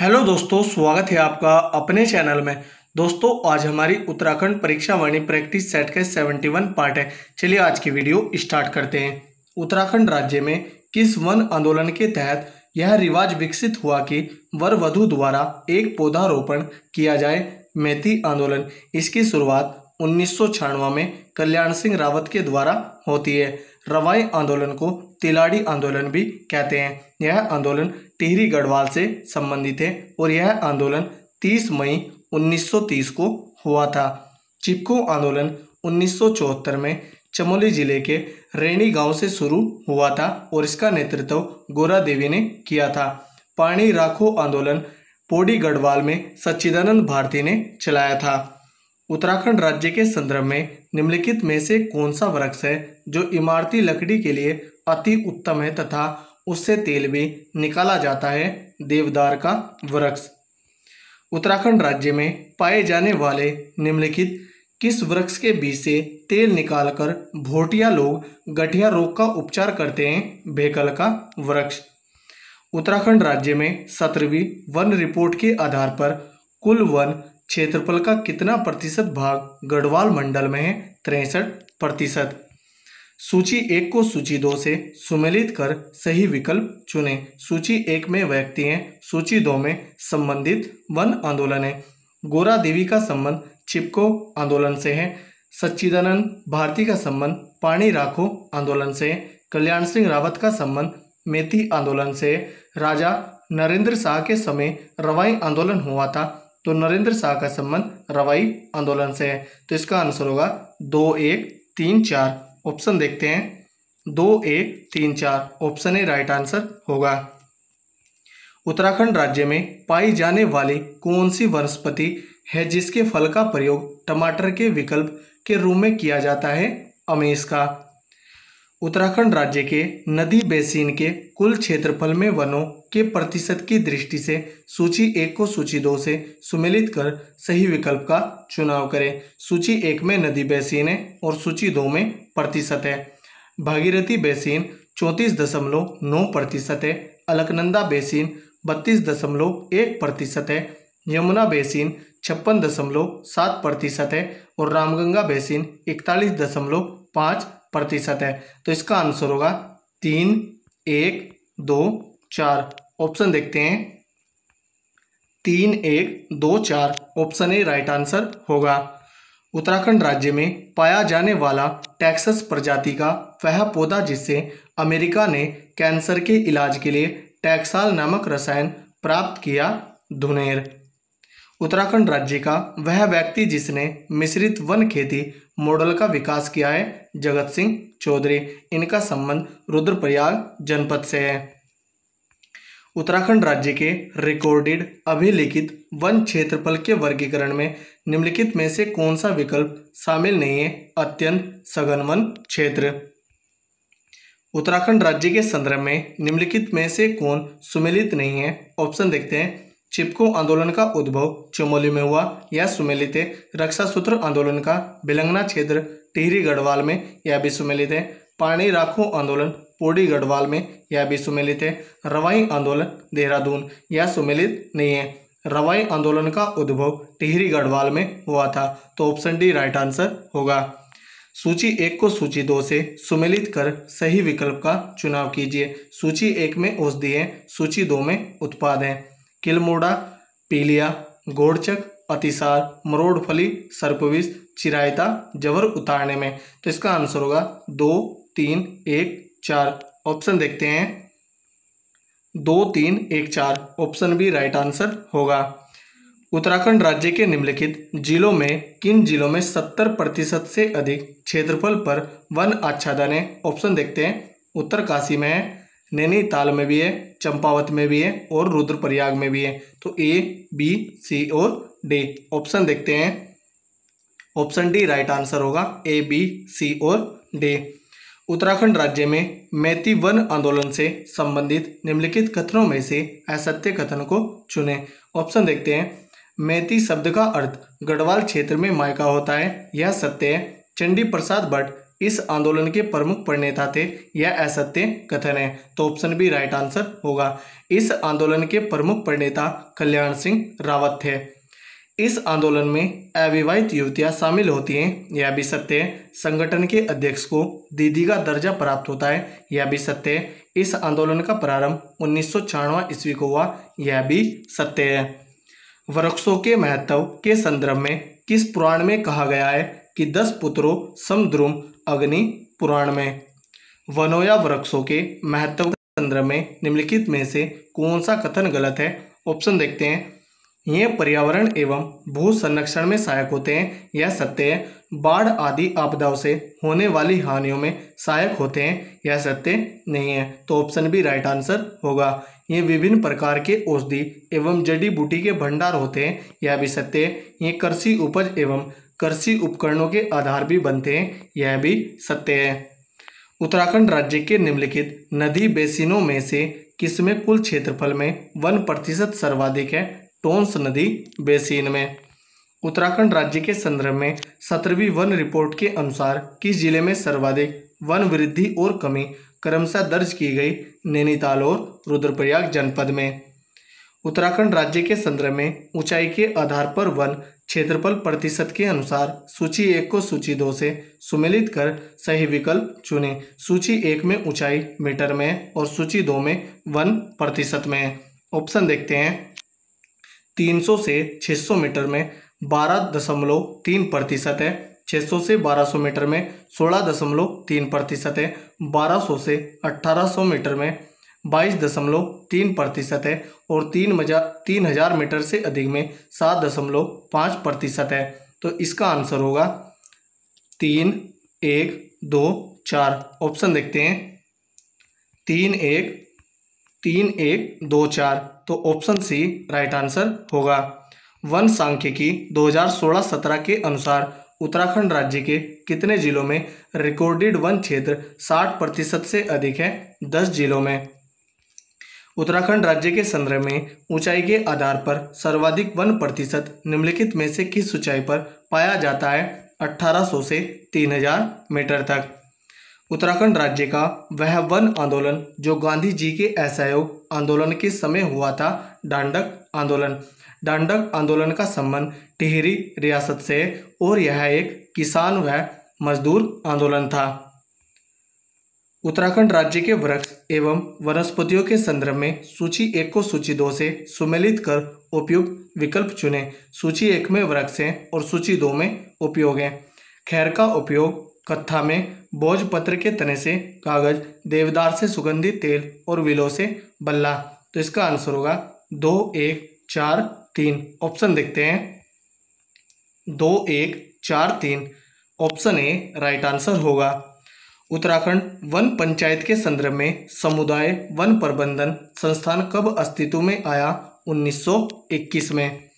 hello दोस्तों स्वागत है आपका अपने चैनल में दोस्तों आज हमारी उत्तराखंड परीक्षा वाणी प्रैक्टिस सेट के सेवेंटी वन पार्ट है चलिए आज की वीडियो स्टार्ट करते हैं उत्तराखंड राज्य में किस वन आंदोलन के तहत यह रिवाज विकसित हुआ कि वर वधु द्वारा एक पौधारोपण किया जाए मेथी आंदोलन इसकी शुरुआत उन्नीस में कल्याण सिंह रावत के द्वारा होती है रवाई आंदोलन को तिलाड़ी आंदोलन भी कहते हैं यह आंदोलन टिहरी गढ़वाल से संबंधित है और यह आंदोलन 30 मई 1930 को हुआ था चिपको आंदोलन 1974 में चमोली जिले के रेणी गांव से शुरू हुआ था और इसका नेतृत्व गोरा देवी ने किया था पानी राखो आंदोलन पोडी गढ़वाल में सच्चिदानंद भारती ने चलाया था उत्तराखंड राज्य के संदर्भ में निम्नलिखित में से कौन सा वृक्ष है जो इमारती लकड़ी के लिए अति उत्तम है तथा उससे तेल भी निकाला जाता है देवदार का वृक्ष उत्तराखंड राज्य में पाए जाने वाले निम्नलिखित किस वृक्ष के बीज से तेल निकालकर भोटिया लोग गठिया रोग का उपचार करते हैं भेकल का वृक्ष उत्तराखंड राज्य में सत्रहवीं वन रिपोर्ट के आधार पर कुल वन क्षेत्रफल का कितना प्रतिशत भाग गढ़वाल मंडल में है तिरसठ प्रतिशत सूची एक को सूची दो से सुमेलित कर सही विकल्प चुने सूची एक में व्यक्ति हैं सूची दो में संबंधित वन आंदोलन है गोरा देवी का संबंध चिपको आंदोलन से है सच्चिदानंद भारती का संबंध पानी राखो आंदोलन से है कल्याण सिंह रावत का संबंध मेथी आंदोलन से है राजा नरेंद्र शाह के समय रवाई आंदोलन हुआ था तो नरेंद्र शाह का संबंध रवाई आंदोलन से है तो इसका आंसर होगा दो एक तीन चार ऑप्शन देखते हैं दो एक तीन चार ऑप्शन ए राइट आंसर होगा उत्तराखंड राज्य में पाई जाने वाली कौन सी वनस्पति है जिसके फल का प्रयोग टमाटर के विकल्प के रूप में किया जाता है अमेश का उत्तराखंड राज्य के नदी बेसिन के कुल क्षेत्रफल में वनों के प्रतिशत की दृष्टि से सूची एक को सूची दो से सुमिलित कर सही विकल्प का चुनाव करें सूची एक में नदी बेसिन है और सूची दो में प्रतिशत है भागीरथी बेसिन चौंतीस दशमलव नौ प्रतिशत है अलकनंदा बेसिन बत्तीस दशमलव एक प्रतिशत है यमुना बेसिन छप्पन दशमलव सात प्रतिशत है और रामगंगा बेसिन इकतालीस दशमलव पाँच प्रतिशत है तो इसका आंसर होगा तीन एक दो चार ऑप्शन देखते हैं तीन एक दो चार ऑप्शन ए राइट आंसर होगा उत्तराखंड राज्य में पाया जाने वाला टैक्सस प्रजाति का वह पौधा जिससे अमेरिका ने कैंसर के इलाज के लिए टैक्साल नामक रसायन प्राप्त किया धुनेर उत्तराखंड राज्य का वह व्यक्ति जिसने मिश्रित वन खेती मॉडल का विकास किया है जगत सिंह चौधरी इनका संबंध रुद्रप्रयाग जनपद से है उत्तराखंड राज्य के रिकॉर्डेड अभिलिखित वन क्षेत्रफल के वर्गीकरण में निम्नलिखित में से कौन सा विकल्प शामिल नहीं है अत्यंत सघन वन क्षेत्र उत्तराखंड राज्य के संदर्भ में निम्नलिखित में से कौन सुमेलित नहीं है ऑप्शन देखते हैं चिपको आंदोलन का उद्भव चमोली में हुआ या सुमेलित है रक्षा सूत्र आंदोलन का बिलंगना क्षेत्र टिहरी गढ़वाल में यह भी सुमेलित है पानी राखो आंदोलन पोड़ी गढ़वाल में यह भी सुमेलित है रवाई आंदोलन देहरादून यह सुमेलित नहीं है रवाई आंदोलन का उद्भव टिहरी गढ़वाल में हुआ था तो ऑप्शन डी राइट आंसर होगा सूची एक को सूची दो से सुमेलित कर सही विकल्प का चुनाव कीजिए सूची एक में औषधि है सूची दो में उत्पाद है किलमोड़ा पीलिया गोड़चक अतिसार मरोड़फली सर्पविष चिरायता जबर उतारने में तो इसका आंसर होगा दो तीन एक चार ऑप्शन देखते हैं दो तीन एक चार ऑप्शन भी राइट आंसर होगा उत्तराखंड राज्य के निम्नलिखित जिलों में किन जिलों में सत्तर प्रतिशत से अधिक क्षेत्रफल पर वन आच्छादन है ऑप्शन देखते हैं उत्तरकाशी में है नैनीताल में भी है चंपावत में भी है और रुद्रप्रयाग में भी है तो ए बी सी और डी ऑप्शन देखते हैं ऑप्शन डी राइट आंसर होगा ए बी सी और डी उत्तराखंड राज्य में मैती वन आंदोलन से संबंधित निम्नलिखित कथनों में से असत्य कथन को चुने ऑप्शन देखते हैं मैती शब्द का अर्थ गढ़वाल क्षेत्र में मायका होता है यह सत्य है चंडी प्रसाद भट्ट इस आंदोलन के प्रमुख प्रणेता थे यह असत्य कथन है तो ऑप्शन बी राइट आंसर होगा इस आंदोलन के प्रमुख प्रणेता कल्याण सिंह रावत थे इस आंदोलन में अविवाहित युवतियां शामिल होती हैं यह भी सत्य संगठन के अध्यक्ष को दीदी का दर्जा प्राप्त होता है यह भी सत्य इस आंदोलन का प्रारंभ उन्नीस ईस्वी को हुआ यह भी सत्य है वृक्षों के महत्व के संदर्भ में किस पुराण में कहा गया है कि दस पुत्रों समद्रुम अग्नि पुराण में वनों या वृक्षों के महत्व के संदर्भ में निम्नलिखित में से कौन सा कथन गलत है ऑप्शन देखते हैं ये पर्यावरण एवं भू संरक्षण में सहायक होते हैं यह सत्य है बाढ़ आदि आपदाओं से होने वाली हानियों में सहायक होते हैं यह सत्य नहीं है तो ऑप्शन भी राइट आंसर होगा ये विभिन्न प्रकार के औषधि एवं जड़ी बूटी के भंडार होते हैं यह भी सत्य है ये कृषि उपज एवं कृषि उपकरणों के आधार भी बनते हैं यह भी सत्य है उत्तराखंड राज्य के निम्नलिखित नदी बेसिनों में से किसमें कुल क्षेत्रफल में वन प्रतिशत सर्वाधिक है टोंस नदी बेसिन में उत्तराखंड राज्य के संदर्भ में सत्रहवीं वन रिपोर्ट के अनुसार किस जिले में सर्वाधिक वन वृद्धि और कमी क्रमशः दर्ज की गई नैनीताल और रुद्रप्रयाग जनपद में उत्तराखंड राज्य के संदर्भ में ऊंचाई के आधार पर वन क्षेत्रफल प्रतिशत के अनुसार सूची एक को सूची दो से सुमेलित कर सही विकल्प चुनें सूची एक में ऊंचाई मीटर में और सूची दो में वन प्रतिशत में ऑप्शन देखते हैं 300 से 600 मीटर में बारह दशमलव तीन प्रतिशत है 600 से 1200 मीटर में सोलह दशमलव तीन प्रतिशत है 1200 से 1800 मीटर में बाईस दशमलव तीन प्रतिशत है और तीन मजा तीन हज़ार मीटर से अधिक में सात दशमलव पाँच प्रतिशत है तो इसका आंसर होगा तीन एक दो चार ऑप्शन देखते हैं तीन एक तीन एक दो चार तो ऑप्शन सी राइट आंसर होगा वन सांख्यिकी 2016-17 के अनुसार उत्तराखंड राज्य के कितने जिलों में रिकॉर्डेड वन क्षेत्र 60 प्रतिशत से अधिक है 10 जिलों में उत्तराखंड राज्य के संदर्भ में ऊंचाई के आधार पर सर्वाधिक वन प्रतिशत निम्नलिखित में से किस ऊंचाई पर पाया जाता है 1800 से 3000 मीटर तक उत्तराखंड राज्य का वह वन आंदोलन जो गांधी जी के असहयोग आंदोलन के समय हुआ था डांडक आंदोलन डांडक आंदोलन का संबंध टिहरी रियासत से और यह एक किसान व मजदूर आंदोलन था उत्तराखंड राज्य के वृक्ष एवं वनस्पतियों के संदर्भ में सूची एक को सूची दो से सुमेलित कर उपयुक्त विकल्प चुने सूची एक में वृक्ष हैं और सूची दो में उपयोग हैं खैर का उपयोग कथा में पत्र के तने से कागज देवदार से सुगंधित तेल और विलो से बल्ला तो इसका आंसर होगा दो एक चार तीन ऑप्शन देखते हैं दो एक चार तीन ऑप्शन ए राइट आंसर होगा उत्तराखंड वन पंचायत के संदर्भ में समुदाय वन प्रबंधन संस्थान कब अस्तित्व में आया 1921 में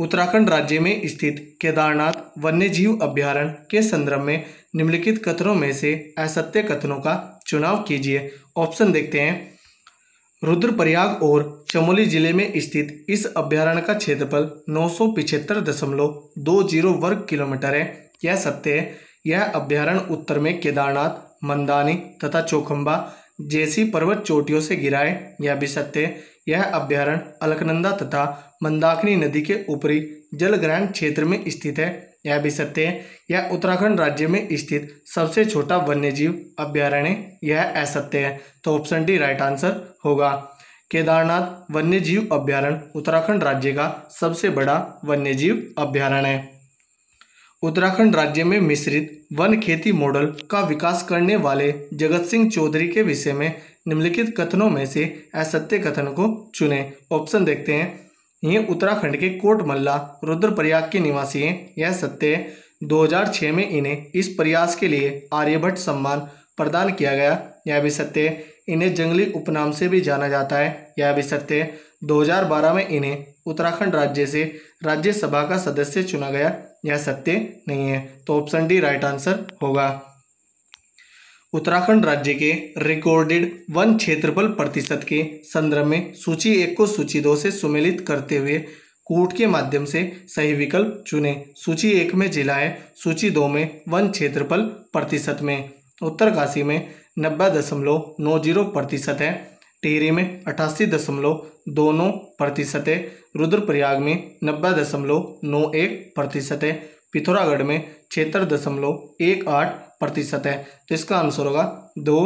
उत्तराखंड राज्य में स्थित केदारनाथ वन्यजीव अभ्यारण्य के संदर्भ में निम्नलिखित कथनों में से असत्य कथनों का चुनाव कीजिए ऑप्शन देखते हैं रुद्रप्रयाग और चमोली जिले में स्थित इस अभ्यारण्य का क्षेत्रफल नौ सौ पिछहत्तर दशमलव दो जीरो वर्ग किलोमीटर है यह सत्य है यह अभ्यारण्य उत्तर में केदारनाथ मंदानी तथा चोखम्बा जैसी पर्वत चोटियों से गिरा है यह भी सत्य है यह अभ्यारण्य अलकनंदा तथा मंदाकिनी नदी के ऊपरी जलग्रहण क्षेत्र में स्थित है यह भी सत्य है यह उत्तराखंड राज्य में स्थित सबसे छोटा वन्यजीव अभ्यारण्य यह असत्य है तो ऑप्शन डी राइट आंसर होगा केदारनाथ वन्यजीव अभ्यारण उत्तराखंड राज्य का सबसे बड़ा वन्यजीव अभ्यारण्य है उत्तराखंड राज्य में मिश्रित वन खेती मॉडल का विकास करने वाले जगत सिंह चौधरी के विषय में निम्नलिखित कथनों में से असत्य कथन को चुने ऑप्शन देखते हैं ये उत्तराखंड के कोट मल्ला रुद्रप्रयाग के निवासी हैं यह सत्य 2006 में इन्हें इस प्रयास के लिए आर्यभट्ट सम्मान प्रदान किया गया यह भी सत्य इन्हें जंगली उपनाम से भी जाना जाता है यह भी सत्य 2012 में इन्हें उत्तराखंड राज्य से राज्यसभा का सदस्य चुना गया यह सत्य नहीं है तो ऑप्शन डी राइट आंसर होगा उत्तराखंड राज्य के रिकॉर्डेड वन क्षेत्रफल प्रतिशत के संदर्भ में सूची एक को सूची दो से सुमेलित करते हुए कूट के माध्यम से सही विकल्प चुने सूची एक में जिला है सूची दो में वन क्षेत्रफल प्रतिशत में उत्तरकाशी में नब्बे दशमलव नौ जीरो प्रतिशत है टिहरी में अठासी दशमलव दो नौ प्रतिशत है रुद्रप्रयाग में नब्बे दशमलव नौ एक प्रतिशत है पिथौरागढ़ में छिहत्तर दशमलव एक आठ प्रतिशत है तो इसका आंसर होगा दो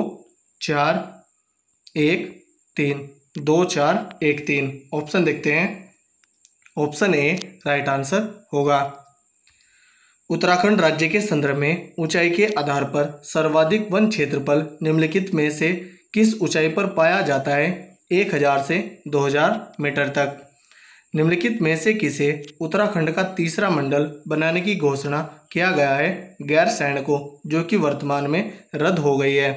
चार एक तीन दो चार एक तीन ऑप्शन देखते हैं ऑप्शन ए राइट आंसर होगा उत्तराखंड राज्य के संदर्भ में ऊंचाई के आधार पर सर्वाधिक वन क्षेत्रफल निम्नलिखित में से किस ऊंचाई पर पाया जाता है एक हजार से दो हजार मीटर तक निम्नलिखित में से किसे उत्तराखंड का तीसरा मंडल बनाने की घोषणा किया गया है गैर को जो कि वर्तमान में रद्द हो गई है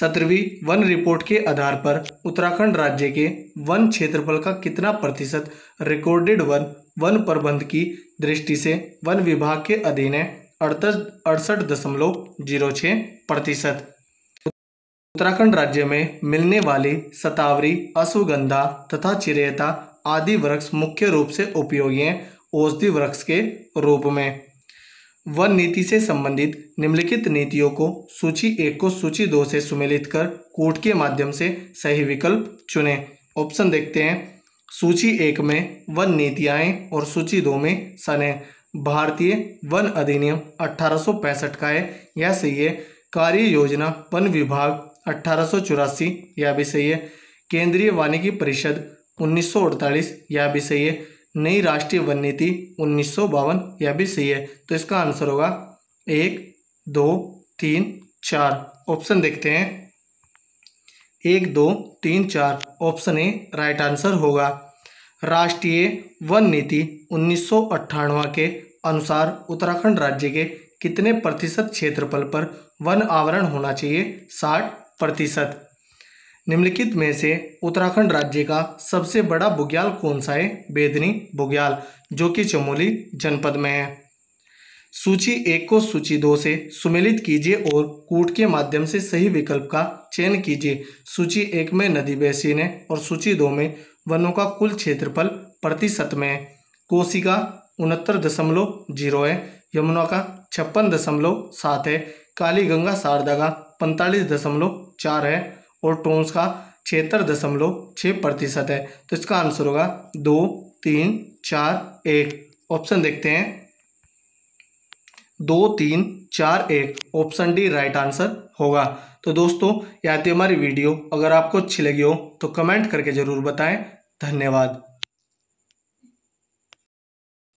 सत्रहवीं वन रिपोर्ट के आधार पर उत्तराखंड राज्य के वन क्षेत्रफल का कितना प्रतिशत रिकॉर्डेड वन वन प्रबंध की दृष्टि से वन विभाग के अधीन है अड़तीस अड़सठ दशमलव जीरो छः प्रतिशत उत्तराखंड राज्य में मिलने वाली सतावरी अश्वगंधा तथा चिरेता आदि वृक्ष मुख्य रूप से उपयोगी हैं औषधि वृक्ष के रूप में वन नीति से संबंधित निम्नलिखित नीतियों को सूची एक को सूची दो से सुमेलित कर कोर्ट के माध्यम से सही विकल्प चुनें ऑप्शन देखते हैं सूची एक में वन नीतियाएं और सूची दो में सने भारतीय वन अधिनियम अठारह का है यह सही है कार्य योजना वन विभाग अठारह यह भी सही है केंद्रीय वानिकी परिषद उन्नीस यह भी सही है नई राष्ट्रीय वन नीति उन्नीस यह भी सही है तो इसका आंसर होगा एक दो तीन चार ऑप्शन देखते हैं एक दो तीन चार ऑप्शन ए राइट आंसर होगा राष्ट्रीय वन नीति उन्नीस के अनुसार उत्तराखंड राज्य के कितने प्रतिशत क्षेत्रफल पर वन आवरण होना चाहिए साठ प्रतिशत निम्नलिखित में से उत्तराखंड राज्य का सबसे बड़ा बुग्याल कौन सा है बेदनी बुग्याल जो कि चमोली जनपद में है सूची एक को सूची दो से सुमेलित कीजिए और कूट के माध्यम से सही विकल्प का चयन कीजिए सूची एक में नदी बेसिन है और सूची दो में वनों का कुल क्षेत्रफल प्रतिशत में है कोशिका उनहत्तर दशमलव जीरो है यमुना का छप्पन दशमलव सात है काली गंगा शारदा का पैंतालीस दशमलव चार है और टोन्स का छिहत्तर दशमलव छः प्रतिशत है तो इसका आंसर होगा दो तीन चार एक ऑप्शन देखते हैं दो तीन चार एक ऑप्शन डी राइट आंसर होगा तो दोस्तों याद हमारी वीडियो अगर आपको अच्छी लगी हो तो कमेंट करके ज़रूर बताएं धन्यवाद